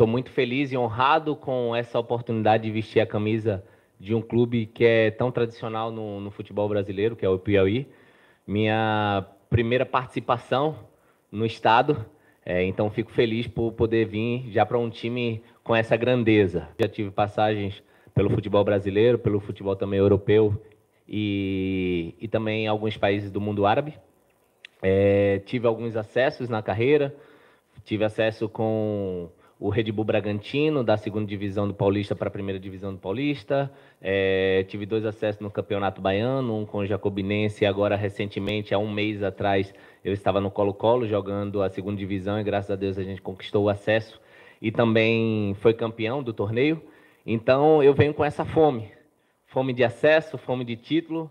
Estou muito feliz e honrado com essa oportunidade de vestir a camisa de um clube que é tão tradicional no, no futebol brasileiro, que é o Piauí. Minha primeira participação no estado, é, então fico feliz por poder vir já para um time com essa grandeza. Já tive passagens pelo futebol brasileiro, pelo futebol também europeu e, e também alguns países do mundo árabe. É, tive alguns acessos na carreira, tive acesso com o Red Bull Bragantino, da segunda divisão do Paulista para a primeira divisão do Paulista. É, tive dois acessos no Campeonato Baiano, um com o Jacobinense, e agora recentemente, há um mês atrás, eu estava no Colo-Colo jogando a segunda divisão e graças a Deus a gente conquistou o acesso e também foi campeão do torneio. Então eu venho com essa fome, fome de acesso, fome de título